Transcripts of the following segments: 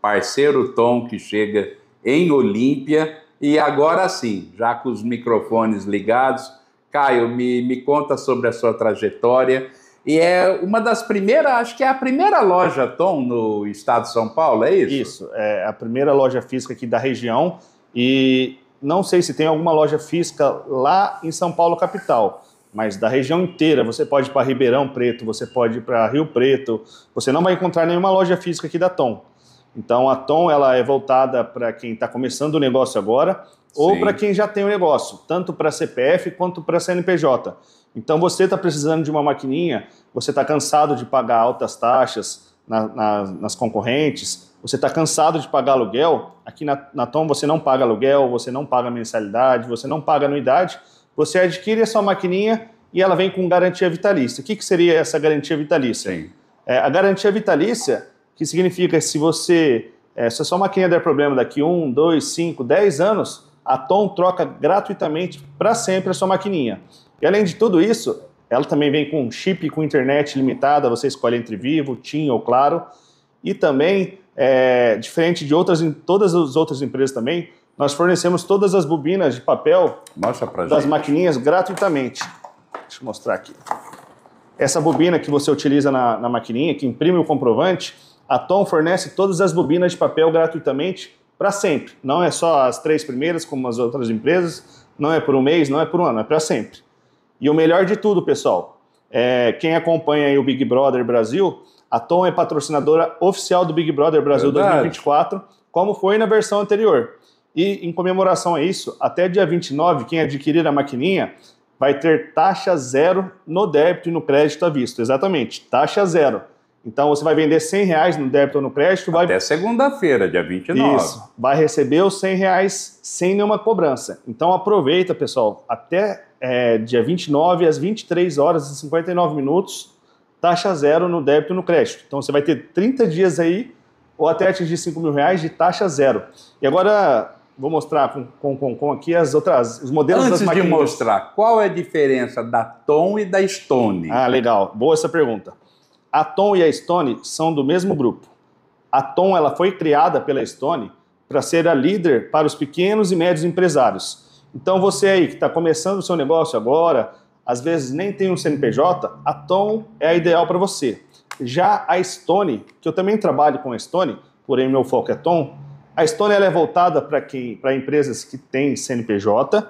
parceiro Tom, que chega em Olímpia. E agora sim, já com os microfones ligados, Caio, me, me conta sobre a sua trajetória. E é uma das primeiras, acho que é a primeira loja Tom no estado de São Paulo, é isso? Isso, é a primeira loja física aqui da região. E não sei se tem alguma loja física lá em São Paulo, capital mas da região inteira. Você pode ir para Ribeirão Preto, você pode ir para Rio Preto. Você não vai encontrar nenhuma loja física aqui da Tom. Então a Tom ela é voltada para quem está começando o negócio agora ou para quem já tem o um negócio, tanto para CPF quanto para CNPJ. Então você está precisando de uma maquininha, você está cansado de pagar altas taxas na, na, nas concorrentes, você está cansado de pagar aluguel. Aqui na, na Tom você não paga aluguel, você não paga mensalidade, você não paga anuidade. Você adquire a sua maquininha e ela vem com garantia vitalícia. O que, que seria essa garantia vitalícia? É, a garantia vitalícia que significa que se você, é, se a sua maquininha der problema daqui 1, 2, 5, 10 anos, a Tom troca gratuitamente para sempre a sua maquininha. E além de tudo isso, ela também vem com chip com internet limitada, você escolhe entre Vivo, TIM ou Claro. E também, é, diferente de outras, todas as outras empresas também, nós fornecemos todas as bobinas de papel das gente. maquininhas gratuitamente. Deixa eu mostrar aqui. Essa bobina que você utiliza na, na maquininha, que imprime o comprovante, a Tom fornece todas as bobinas de papel gratuitamente para sempre. Não é só as três primeiras, como as outras empresas, não é por um mês, não é por um ano, é para sempre. E o melhor de tudo, pessoal, é, quem acompanha o Big Brother Brasil, a Tom é patrocinadora oficial do Big Brother Brasil Verdade. 2024, como foi na versão anterior. E em comemoração a isso, até dia 29, quem adquirir a maquininha vai ter taxa zero no débito e no crédito à vista. Exatamente, taxa zero. Então você vai vender 100 reais no débito ou no crédito. Vai... Até segunda-feira, dia 29. Isso. Vai receber os 100 reais sem nenhuma cobrança. Então aproveita, pessoal. Até é, dia 29 às 23 horas e 59 minutos, taxa zero no débito e no crédito. Então você vai ter 30 dias aí ou até atingir 5 mil reais de taxa zero. E agora vou mostrar com, com, com, com aqui as outras, os modelos Antes das máquinas. Antes de mostrar, qual é a diferença da Tom e da Stone? Ah, legal. Boa essa pergunta. A Tom e a Stone são do mesmo grupo. A Tom ela foi criada pela Stone para ser a líder para os pequenos e médios empresários. Então você aí que está começando o seu negócio agora, às vezes nem tem um CNPJ, a Tom é a ideal para você. Já a Stone, que eu também trabalho com a Stone, porém meu foco é Tom, a Stone ela é voltada para quem, para empresas que têm CNPJ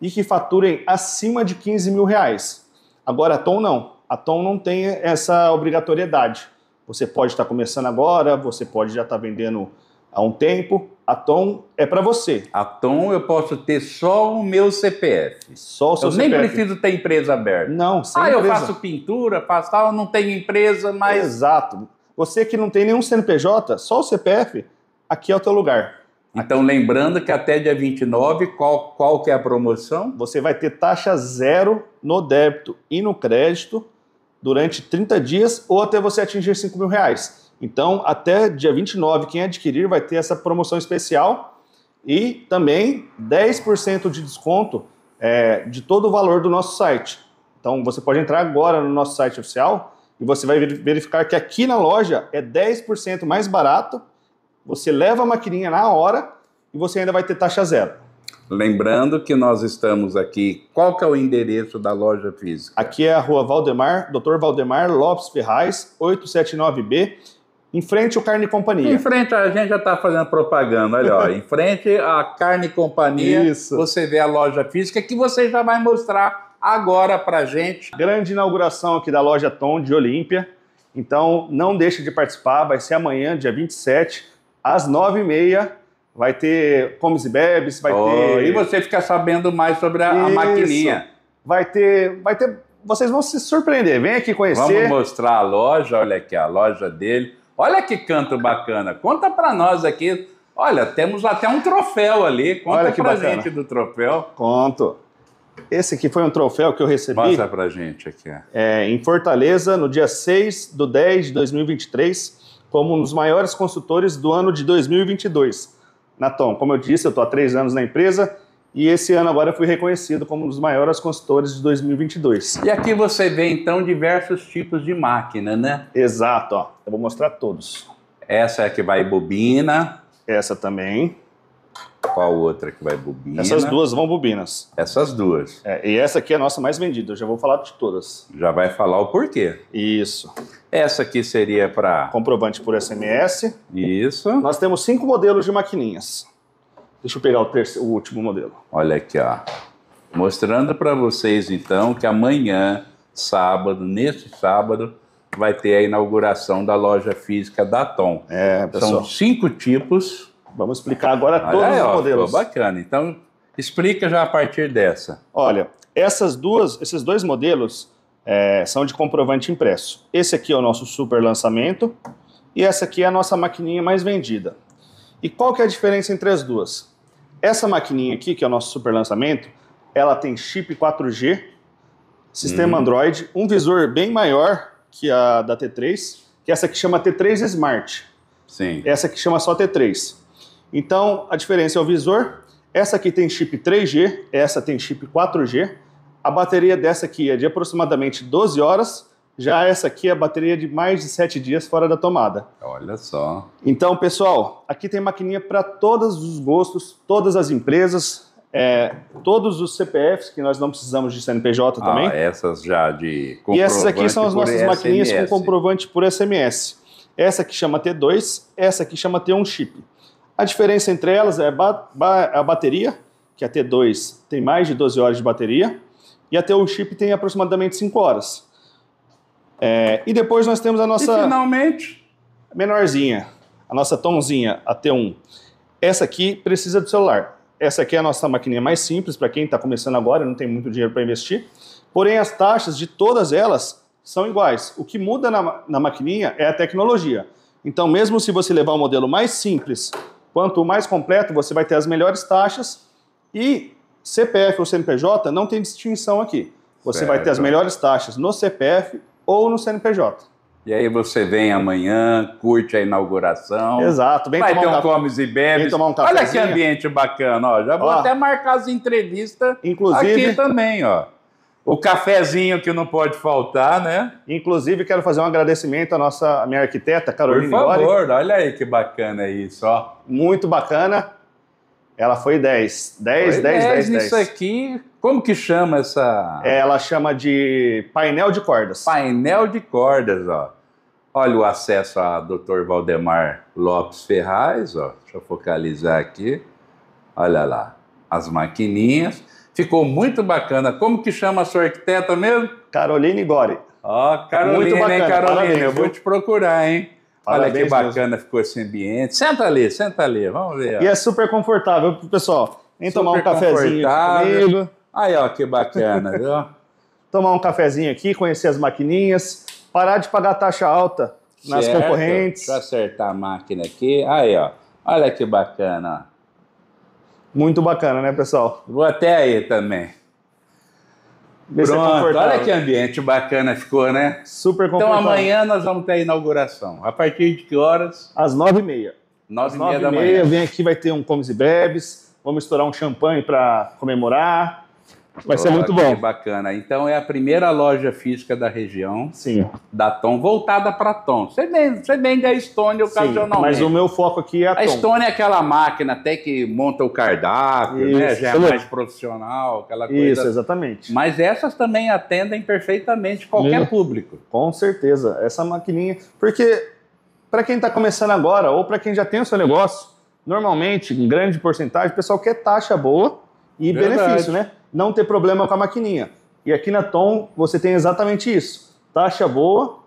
e que faturem acima de 15 mil reais. Agora a Tom não. A Tom não tem essa obrigatoriedade. Você pode estar começando agora, você pode já estar vendendo há um tempo. A Tom é para você. A Tom eu posso ter só o meu CPF. Só o seu eu CPF. Eu nem preciso ter empresa aberta. Não, sem Ah, empresa. eu faço pintura, faço tal, não tenho empresa, mas... Exato. Você que não tem nenhum CNPJ, só o CPF, aqui é o teu lugar. Então, aqui. lembrando que até dia 29, qual, qual que é a promoção? Você vai ter taxa zero no débito e no crédito durante 30 dias ou até você atingir 5 mil reais. Então, até dia 29, quem adquirir vai ter essa promoção especial e também 10% de desconto é, de todo o valor do nosso site. Então, você pode entrar agora no nosso site oficial e você vai verificar que aqui na loja é 10% mais barato, você leva a maquininha na hora e você ainda vai ter taxa zero. Lembrando que nós estamos aqui. Qual que é o endereço da loja física? Aqui é a Rua Valdemar, Dr. Valdemar Lopes Ferraz, 879B, em frente ao Carne Companhia. Em frente, a gente já está fazendo propaganda, olha, ó, em frente à Carne Companhia, Isso. você vê a loja física que você já vai mostrar agora para gente. Grande inauguração aqui da loja Tom de Olímpia. Então, não deixe de participar, vai ser amanhã, dia 27, às 9h30 vai ter comes e bebes, vai oh, ter. E você fica sabendo mais sobre a, a, maquininha. Vai ter, vai ter. Vocês vão se surpreender. Vem aqui conhecer. Vamos mostrar a loja. Olha aqui a loja dele. Olha que canto bacana. Conta para nós aqui. Olha, temos até um troféu ali. Conta Olha que pra bacana. gente do troféu. Conto. Esse aqui foi um troféu que eu recebi. Mostra pra gente aqui. É, em Fortaleza, no dia 6 do 10 de 2023, como um dos maiores consultores do ano de 2022 na Tom. Como eu disse, eu estou há três anos na empresa e esse ano agora eu fui reconhecido como um dos maiores consultores de 2022. E aqui você vê então diversos tipos de máquina, né? Exato, ó. eu vou mostrar todos. Essa é a que vai bobina. Essa também. Qual outra que vai bobina? Essas duas vão bobinas. Essas duas. É, e essa aqui é a nossa mais vendida, eu já vou falar de todas. Já vai falar o porquê. Isso. Essa aqui seria para. Comprovante por SMS. Isso. Nós temos cinco modelos de maquininhas. Deixa eu pegar o, terceiro, o último modelo. Olha aqui, ó. Mostrando para vocês, então, que amanhã, sábado, neste sábado, vai ter a inauguração da loja física da Tom. É, pessoal. São cinco tipos Vamos explicar agora todos aí, os ó, modelos. Bacana. Então, explica já a partir dessa. Olha, essas duas, esses dois modelos é, são de comprovante impresso. Esse aqui é o nosso super lançamento e essa aqui é a nossa maquininha mais vendida. E qual que é a diferença entre as duas? Essa maquininha aqui, que é o nosso super lançamento, ela tem chip 4G, sistema uhum. Android, um visor bem maior que a da T3, que é essa que chama T3 Smart. Sim. Essa que chama só T3. Então, a diferença é o visor. Essa aqui tem chip 3G, essa tem chip 4G. A bateria dessa aqui é de aproximadamente 12 horas. Já essa aqui é a bateria de mais de 7 dias fora da tomada. Olha só. Então, pessoal, aqui tem maquininha para todos os gostos, todas as empresas, é, todos os CPFs, que nós não precisamos de CNPJ ah, também. Ah, essas já de comprovante E essas aqui são as nossas SMS. maquininhas com comprovante por SMS. Essa que chama T2, essa que chama T1 chip. A diferença entre elas é a bateria, que a T2 tem mais de 12 horas de bateria, e a T1 chip tem aproximadamente 5 horas. É, e depois nós temos a nossa. E finalmente. Menorzinha, a nossa tonzinha, a T1. Essa aqui precisa do celular. Essa aqui é a nossa maquininha mais simples, para quem está começando agora e não tem muito dinheiro para investir. Porém, as taxas de todas elas são iguais. O que muda na, na maquininha é a tecnologia. Então, mesmo se você levar o um modelo mais simples Quanto mais completo, você vai ter as melhores taxas e CPF ou CNPJ não tem distinção aqui. Você certo. vai ter as melhores taxas no CPF ou no CNPJ. E aí você vem amanhã, curte a inauguração. Exato, bem Vai tomar ter um, um comes e bebes. Um Olha que ambiente bacana, ó. Já vou ó, até marcar as entrevistas inclusive, aqui também, ó o cafezinho que não pode faltar, né? Inclusive, quero fazer um agradecimento à nossa à minha arquiteta, Carolina Por favor, Iori. olha aí que bacana isso, ó. Muito bacana. Ela foi 10. 10, 10, 10, 10. Isso aqui, como que chama essa... Ela chama de painel de cordas. Painel de cordas, ó. Olha o acesso a Dr. Valdemar Lopes Ferraz, ó. Deixa eu focalizar aqui. Olha lá, as maquininhas. Ficou muito bacana. Como que chama a sua arquiteta mesmo? Caroline Gori. Ó, oh, Caroline, muito bacana. hein, Caroline? Parabéns, eu vou te procurar, hein? Parabéns, Olha que bacana ficou esse ambiente. Senta ali, senta ali, vamos ver. Ó. E é super confortável, pessoal. Vem super tomar um cafezinho comigo. Aí, ó, que bacana, viu? tomar um cafezinho aqui, conhecer as maquininhas, parar de pagar taxa alta nas certo. concorrentes. Deixa eu acertar a máquina aqui. Aí, ó. Olha que bacana. Muito bacana, né, pessoal? Vou até aí também. Vê é Pronto, olha que ambiente bacana ficou, né? Super então, confortável. Então amanhã nós vamos ter a inauguração. A partir de que horas? Às nove e meia. Nove e meia da manhã. Vem aqui, vai ter um comes e bebes. Vamos estourar um champanhe para comemorar. Vai ser muito bom. Bacana. Então é a primeira loja física da região. Sim. Da Tom, voltada para Tom. Você vende, você vende a Estônia ocasionalmente. Sim, mas o meu foco aqui é a, a Tom. A Estônia é aquela máquina até que monta o cardápio, né? Isso. né? Já é mais profissional, aquela coisa. Isso, exatamente. Mas essas também atendem perfeitamente qualquer Sim. público. Com certeza. Essa maquininha, porque para quem está começando agora ou para quem já tem o seu negócio, normalmente, em grande porcentagem, o pessoal quer taxa boa e Verdade. benefício, né? não ter problema com a maquininha. E aqui na Tom você tem exatamente isso. Taxa boa,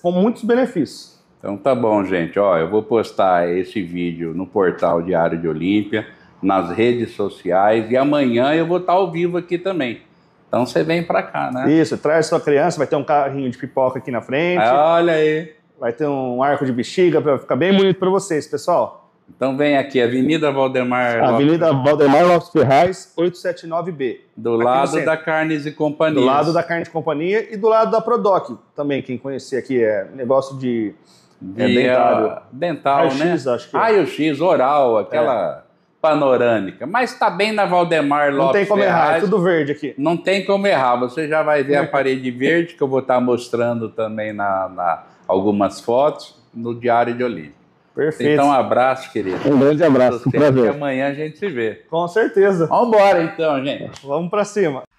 com muitos benefícios. Então tá bom, gente. Ó, eu vou postar esse vídeo no portal Diário de Olímpia, nas redes sociais e amanhã eu vou estar tá ao vivo aqui também. Então você vem para cá, né? Isso, traz sua criança, vai ter um carrinho de pipoca aqui na frente. É, olha aí. Vai ter um arco de bexiga para ficar bem bonito para vocês, pessoal. Então vem aqui, Avenida Valdemar. Lopes. Avenida Valdemar Lopes Ferraz, 879B. Do lado da Carnes e Companhia. Do lado da Carnes e Companhia e do lado da Prodoc também. Quem conhecer aqui é negócio de, de é dentário. dental, né? X, acho que. Raio-X, é. oral, aquela é. panorâmica. Mas está bem na Valdemar Lopes. Não tem como Ferraz. errar, é tudo verde aqui. Não tem como errar. Você já vai ver a né? parede verde que eu vou estar tá mostrando também na, na algumas fotos no Diário de Olímpia. Perfeito. Então, um abraço, querido. Um grande abraço. Um prazer. amanhã a gente se vê. Com certeza. Vamos embora, então, gente. Vamos para cima.